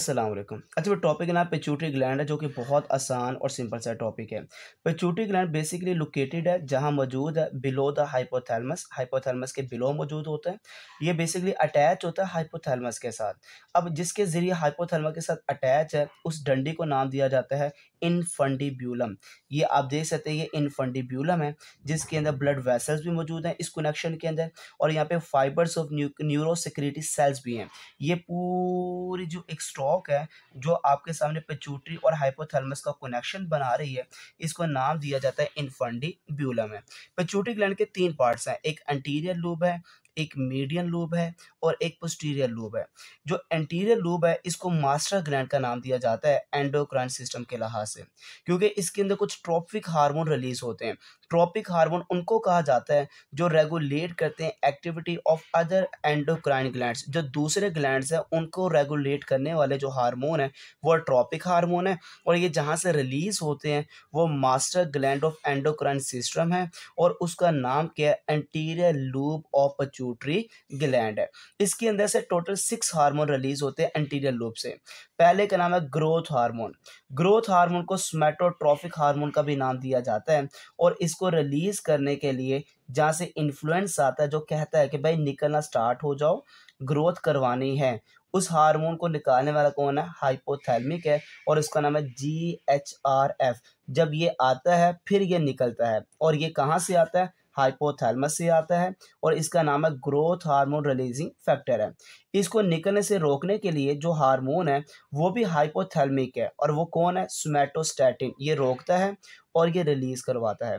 असलम अच्छा वो टॉपिक है ना पेचूटी ग्लैंड है जो कि बहुत आसान और सिंपल सा टॉपिक है पेचूटी ग्लैंड बेसिकली लोकेटेड है जहाँ मौजूद है बिलो द हाइपोथैलमस हाइपोथैलमस के बिलो मौजूद होते हैं ये बेसिकली अटैच होता है हाइपोथैलमस के साथ अब जिसके ज़रिए हाइपोथैलमस के साथ अटैच है उस डंडी को नाम दिया जाता है इनफंडीब्यूलम ये आप देख सकते हैं ये इनफंडीब्यूलम है जिसके अंदर ब्लड वेसल्स भी मौजूद हैं इस कनेक्शन के अंदर और यहाँ पे फाइबर्स ऑफ न्यूरो सेल्स भी हैं ये पूरी जो एक्स्ट्रा शौक है जो आपके सामने पेचूटरी और हाइपोथैलेमस का कनेक्शन बना रही है इसको नाम दिया जाता है इनफंडी ब्यूलम है पेचूटरी ग्लैंड के तीन पार्ट्स हैं एक एंटीरियर लूब है एक मीडियन लूब है और एक पोस्टीरियर लूब है जो एंटीरियर लूब है इसको मास्टर ग्लैंड का नाम दिया जाता है एंडोक्राइन सिस्टम के लिहाज से क्योंकि इसके अंदर कुछ ट्रॉपिक हार्मोन रिलीज होते हैं ट्रॉपिक हार्मोन उनको कहा जाता है जो रेगुलेट करते हैं activity of other endocrine glands जो दूसरे ग्लैंड्स हैं उनको रेगुलेट करने वाले जो हार्मोन है वो ट्रॉपिक हार्मोन है और ये जहाँ से रिलीज़ होते हैं वो master gland of endocrine system है और उसका नाम क्या है anterior lobe of pituitary gland है इसके अंदर से टोटल सिक्स हारमोन रिलीज होते हैं एंटीरियर लूप से पहले का नाम है ग्रोथ हारमोन ग्रोथ हारमोन को स्मेटोट्रॉफिक हारमोन का भी नाम दिया जाता है और इस इसको रिलीज़ करने के लिए जहाँ से इन्फ्लुएंस आता है जो कहता है कि भाई निकलना स्टार्ट हो जाओ ग्रोथ करवानी है उस हार्मोन को निकालने वाला कौन है हाइपोथैलमिक है और इसका नाम है जी एच आर एफ जब ये आता है फिर ये निकलता है और ये कहाँ से आता है हाइपोथैलमस से आता है और इसका नाम है ग्रोथ हार्मोन रिलीजिंग फैक्टर है इसको निकलने से रोकने के लिए जो हार्मोन है वो भी हाइपोथैलमिक है और वो कौन है सोमेटोस्टैटिन ये रोकता है और ये रिलीज़ करवाता है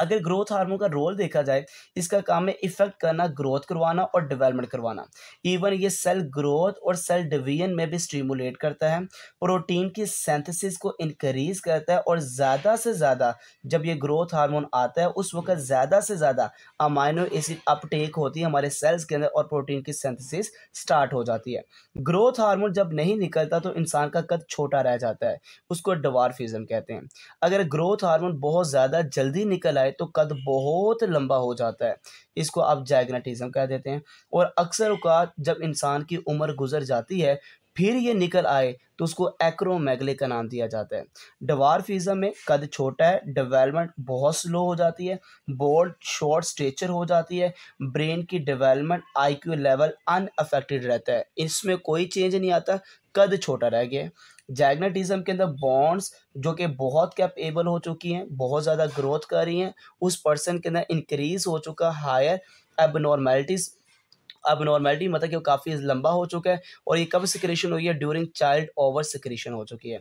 अगर ग्रोथ हार्मोन का रोल देखा जाए इसका काम है इफेक्ट करना ग्रोथ करवाना और डेवलपमेंट करवाना इवन ये सेल ग्रोथ और सेल डिवीजन में भी स्टिमुलेट करता है प्रोटीन की सेंथेसिस को इनक्रीज करता है और ज़्यादा से ज़्यादा जब ये ग्रोथ हार्मोन आता है उस वक्त ज़्यादा से ज़्यादा अमाइनो एसिड अपटेक होती है हमारे सेल्स के अंदर और प्रोटीन की सेंथेसिस स्टार्ट हो जाती है ग्रोथ हार्मोन जब नहीं निकलता तो इंसान का कद छोटा रह जाता है उसको डवार कहते हैं अगर ग्रोथ हार्मोन बहुत ज़्यादा जल्दी निकल आए जाए तो कद बहुत लंबा हो जाता है इसको आप जैगनाटिज़म कह देते हैं और अक्सर अवकात जब इंसान की उम्र गुजर जाती है फिर ये निकल आए तो उसको एक्रोमैगले का नाम दिया जाता है डवारफिज़म में कद छोटा है डेवलपमेंट बहुत स्लो हो जाती है बोल्ड शॉर्ट स्ट्रेचर हो जाती है ब्रेन की डेवलपमेंट आईक्यू लेवल अनअफेक्टेड रहता है इसमें कोई चेंज नहीं आता कद छोटा रह गया जैगनेटिज्म के अंदर बॉन्ड्स जो कि बहुत कैपेबल हो चुकी हैं बहुत ज़्यादा ग्रोथ कर रही हैं उस पर्सन के अंदर इंक्रीज हो चुका हायर एबनॉर्मेलिटीज़ अब नॉर्मेलिटी मतलब कि वो काफ़ी लंबा हो चुका है और ये कब सिक्रेशन हुई है ड्यूरिंग चाइल्ड ओवर सिक्रेशन हो चुकी है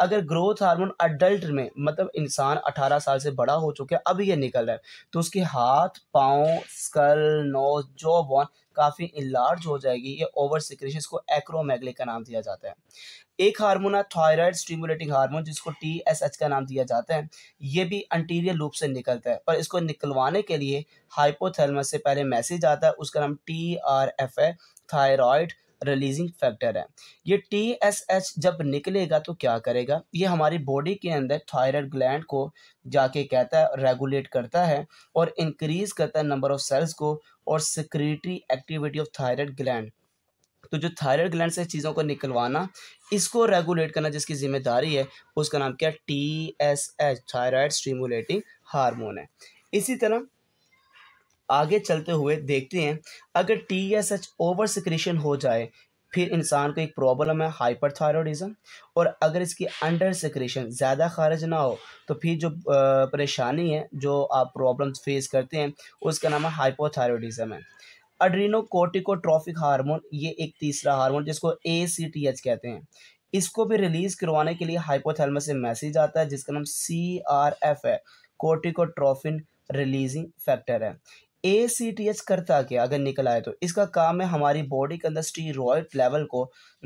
अगर ग्रोथ हार्मोन अडल्ट में मतलब इंसान 18 साल से बड़ा हो चुका है अब ये निकल रहा है तो उसके हाथ पाँव स्कल नोज जो बॉन काफ़ी इलार्ज हो जाएगी ये ओवर सिक्रेशन इसको एक्रोमेगले का नाम दिया जाता है एक हार्मोन है थायराइड स्टिमुलेटिंग हार्मोन जिसको टी एस एच का नाम दिया जाता है ये भी अंटीरियर लूप से निकलता है पर इसको निकलवाने के लिए हाइपोथैलेमस से पहले मैसेज आता है उसका नाम टी आर एफ है थायराइड रिलीजिंग फैक्टर है ये टी एस एच जब निकलेगा तो क्या करेगा ये हमारी बॉडी के अंदर थायराइड ग्लैंड को जाके कहता है रेगुलेट करता है और इंक्रीज करता है नंबर ऑफ सेल्स को और secretory activity of thyroid gland तो जो थायराइड ग्लैंड से चीज़ों को निकलवाना इसको रेगुलेट करना जिसकी जिम्मेदारी है उसका नाम क्या T S H thyroid stimulating hormone है इसी तरह आगे चलते हुए देखते हैं अगर T S H over secretion हो जाए फिर इंसान को एक प्रॉब्लम है थायरॉयडिज़म और अगर इसकी अंडर सिक्रेशन ज़्यादा खारिज ना हो तो फिर जो परेशानी है जो आप प्रॉब्लम फेस करते हैं उसका नाम है हाइपोथायरॉयडिज़म है अड्रीनोकोटिकोट्रॉफिक हार्मोन ये एक तीसरा हार्मोन जिसको ए सी टी एच कहते हैं इसको भी रिलीज़ करवाने के लिए हाइपोथैलमस से मैसेज आता है जिसका नाम सी आर एफ है कोर्टिकोट्रॉफिन रिलीजिंग फैक्टर है ए सी टी एच करता क्या अगर निकल आए तो इसका काम है हमारी बॉडी के अंदर स्टीरोड लेवल को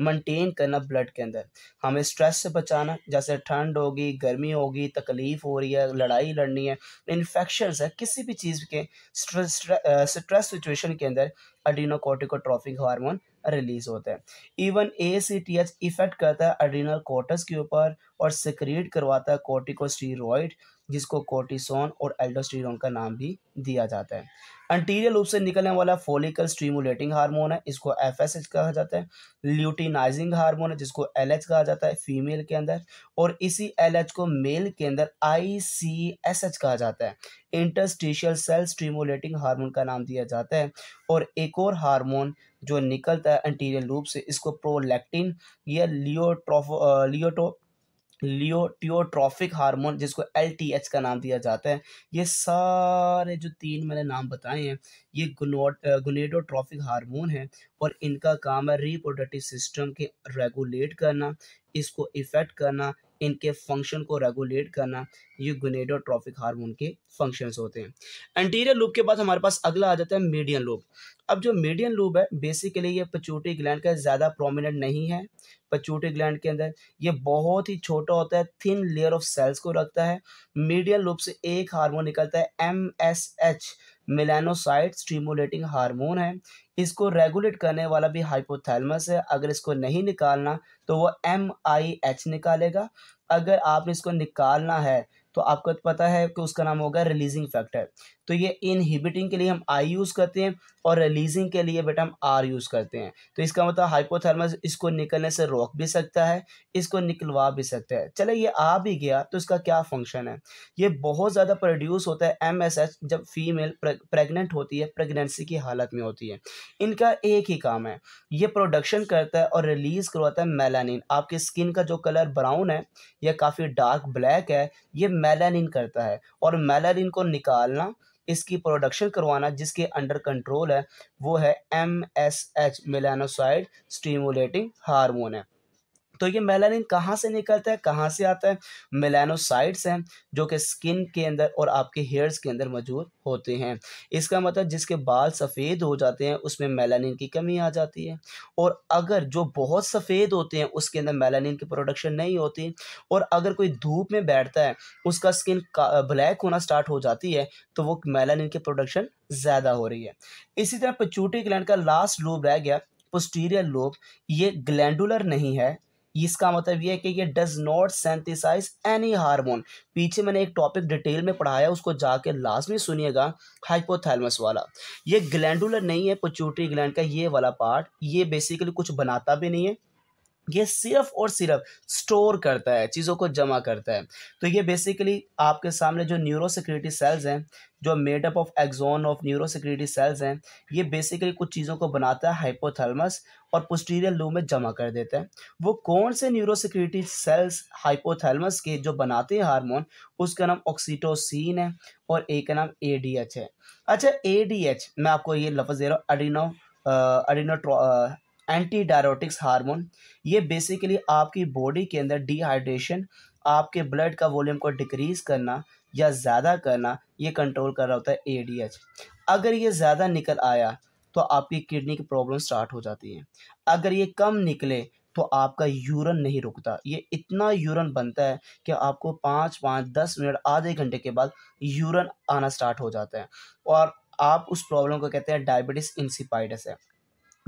मेंटेन करना ब्लड के अंदर हमें स्ट्रेस से बचाना जैसे ठंड होगी गर्मी होगी तकलीफ़ हो रही है लड़ाई लड़नी है इन्फेक्शन है किसी भी चीज़ के स्ट्रेस सिचुएशन uh, के अंदर अडीनोकोटिकोट्रॉफिक हार्मोन रिलीज होता है even A C T H effect करता है अडीनल कोटस के ऊपर और सिक्रीट करवाता है कोटिकोस्टीरोड जिसको कोर्टिसोन और एल्डोस्टीरोन का नाम भी दिया जाता है अंटीरियर रूप से निकलने वाला फोलिकल स्ट्रीमुलेटिंग हार्मोन है इसको एफएसएच कहा जाता है ल्यूटिनाइजिंग हार्मोन है जिसको एलएच कहा जाता है फीमेल के अंदर और इसी एलएच को मेल के अंदर आईसीएसएच कहा जाता है इंटरस्टिशियल सेल स्ट्रीमुलेटिंग हार्मोन का नाम दिया जाता है और एक और हार्मोन जो निकलता है अंटीरियर रूप से इसको प्रोलैक्टिन या लियोट्रोफो लियोटो लियोटियोट्रॉफिक हार्मोन जिसको एल टी एच का नाम दिया जाता है ये सारे जो तीन मैंने नाम बताए हैं ये गुनोट गुनेडोट्रॉफिक हार्मोन है और इनका काम है रिप्रोडक्टिव सिस्टम के रेगुलेट करना इसको इफेक्ट करना इनके फंक्शन को रेगुलेट करना ये गुनेडोट्रॉफिक हार्मोन के फंक्शंस होते हैं एंटीरियर लूप के बाद हमारे पास अगला आ जाता है मीडियन लूप अब जो मीडियन लूप है बेसिकली ये पचूटी ग्लैंड का ज़्यादा प्रोमिनेंट नहीं है पचूटी ग्लैंड के अंदर ये बहुत ही छोटा होता है थिन लेयर ऑफ सेल्स को रखता है मीडियन लूप से एक हार्मोन निकलता है M S H melanocyte stimulating hormone है इसको रेगुलेट करने वाला भी हाइपोथैलमस है अगर इसको नहीं निकालना तो वो एम आई एच निकालेगा अगर आपने इसको निकालना है तो आपको तो पता है कि उसका नाम होगा रिलीजिंग फैक्टर तो ये इनहिबिटिंग के लिए हम आई यूज़ करते हैं और रिलीजिंग के लिए बेटा हम आर यूज़ करते हैं तो इसका मतलब हाइपोथर्मस इसको निकलने से रोक भी सकता है इसको निकलवा भी सकता है चले ये आ भी गया तो इसका क्या फंक्शन है ये बहुत ज़्यादा प्रोड्यूस होता है एम एस एच जब फीमेल प्रेगनेंट होती है प्रेगनेंसी की हालत में होती है इनका एक ही काम है ये प्रोडक्शन करता है और रिलीज़ करवाता है मेलानिन आपकी स्किन का जो कलर ब्राउन है या काफ़ी डार्क ब्लैक है ये मेलानिन करता है और मेलानिन को निकालना इसकी प्रोडक्शन करवाना जिसके अंडर कंट्रोल है वो है M S H melanocyte stimulating hormone है तो ये मेलानिन कहाँ से निकलता है कहाँ से आता है मेलानोसाइट्स हैं जो कि स्किन के अंदर और आपके हेयर्स के अंदर मौजूद होते हैं इसका मतलब जिसके बाल सफ़ेद हो जाते हैं उसमें मेलानिन की कमी आ जाती है और अगर जो बहुत सफ़ेद होते हैं उसके अंदर मेलानिन की प्रोडक्शन नहीं होती और अगर कोई धूप में बैठता है उसका स्किन ब्लैक होना स्टार्ट हो जाती है तो वो मेलानिन की प्रोडक्शन ज़्यादा हो रही है इसी तरह पचूटी ग्लैंड का लास्ट लूब रह गया पोस्टीरियर लोब ये ग्लैंडुलर नहीं है इसका मतलब ये है कि ये does not synthesize any hormone पीछे मैंने एक टॉपिक डिटेल में पढ़ाया उसको जाके लास्ट में सुनिएगा हाइपोथैलमस वाला ये ग्लैंडुलर नहीं है पचूटरी ग्लैंड का ये वाला पार्ट ये बेसिकली कुछ बनाता भी नहीं है ये सिर्फ और सिर्फ स्टोर करता है चीज़ों को जमा करता है तो ये बेसिकली आपके सामने जो न्यूरो सिक्योरिटी सेल्स हैं जो made up of axon of neuro secretory cells हैं ये बेसिकली कुछ चीज़ों को बनाता है हाइपोथैलेमस और पोस्टीरियर लू में जमा कर देता है वो कौन से न्यूरो सिक्योरिटी सेल्स हाइपोथैलेमस के जो बनाते हैं हारमोन उसका नाम ऑक्सीटोसिन है और एक का नाम ए है अच्छा ए मैं आपको ये लफ्ज़ दे रहा हूँ अडिनो अडिनो एंटी डायरोटिक्स हारमोन ये बेसिकली आपकी बॉडी के अंदर डिहाइड्रेशन आपके ब्लड का वॉल्यूम को डिक्रीज़ करना या ज़्यादा करना ये कंट्रोल कर रहा होता है एडीएच अगर ये ज़्यादा निकल आया तो आपकी किडनी की प्रॉब्लम स्टार्ट हो जाती है अगर ये कम निकले तो आपका यूरन नहीं रुकता ये इतना यूरन बनता है कि आपको पाँच पाँच दस मिनट आधे घंटे के बाद यूरन आना स्टार्ट हो जाता है और आप उस प्रॉब्लम को कहते हैं डायबिटीज़ इंसिपाइटिस है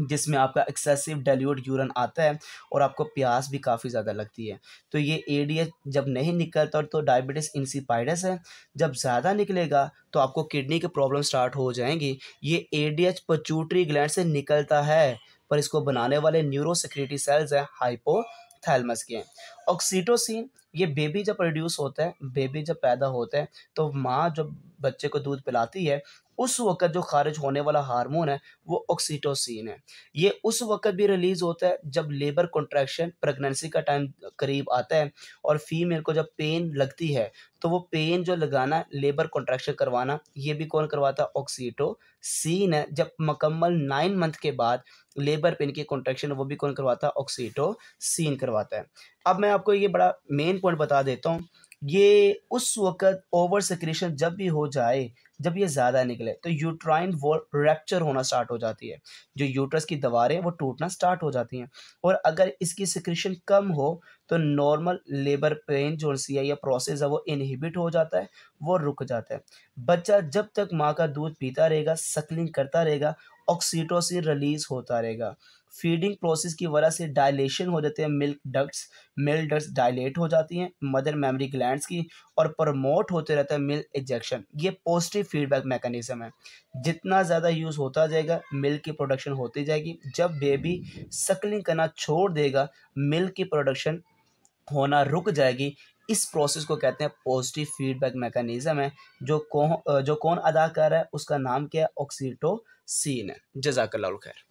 जिसमें आपका एक्सेसिव डेल्यूट यूरन आता है और आपको प्यास भी काफ़ी ज़्यादा लगती है तो ये ए जब नहीं निकलता तो डायबिटीज़ इंसिपाइडस है जब ज़्यादा निकलेगा तो आपको किडनी के प्रॉब्लम स्टार्ट हो जाएंगी ये A D H pituitary gland से निकलता है पर इसको बनाने वाले न्यूरोसिक्रेटी सेल्स हैं हाइपो थैलमस के ऑक्सीटोसिन ये बेबी जब प्रोड्यूस होता है बेबी जब पैदा होता है तो माँ जब बच्चे को दूध पिलाती है उस वक्त जो खारिज होने वाला हार्मोन है वो ऑक्सीटोसिन है ये उस वक्त भी रिलीज़ होता है जब लेबर कॉन्ट्रैक्शन प्रेगनेंसी का टाइम करीब आता है और फीमेल को जब पेन लगती है तो वो पेन जो लगाना लेबर कॉन्ट्रैक्शन करवाना ये भी कौन करवाता है ऑक्सीटोसिन है जब मकम्मल नाइन मंथ के बाद लेबर पेन की कॉन्ट्रैक्शन वो भी कौन करवाता है ऑक्सीटोसिन करवाता है अब मैं आपको ये बड़ा मेन पॉइंट बता देता हूँ ये उस वक़्त ओवर सेक्रेशन जब भी हो जाए जब ये ज़्यादा निकले तो यूट्राइन वॉल रैप्चर होना स्टार्ट हो जाती है जो यूट्रस की दवारें वो टूटना स्टार्ट हो जाती हैं और अगर इसकी सिक्रेशन कम हो तो नॉर्मल लेबर पेन जो सी या प्रोसेस है वो इनहिबिट हो जाता है वो रुक जाता है बच्चा जब तक माँ का दूध पीता रहेगा सकलिंग करता रहेगा ऑक्सीटोसिन रिलीज होता रहेगा फीडिंग प्रोसेस की वजह से डायलेशन हो जाते हैं milk ducts milk ducts dilate हो जाती हैं मदर मेमरी ग्लैंड्स की और प्रमोट होते रहता है मिल्क इजेक्शन ये पॉजिटिव फीडबैक मैकेनिज्म है जितना ज़्यादा यूज़ होता जाएगा मिल्क की प्रोडक्शन होती जाएगी जब बेबी सकलिंग करना छोड़ देगा मिल्क की प्रोडक्शन होना रुक जाएगी इस प्रोसेस को कहते हैं पॉजिटिव फीडबैक मैकेनिज्म है जो कौन जो कौन अदा कर रहा है उसका नाम क्या है ऑक्सीटो सीन है जजाकल्ला खैर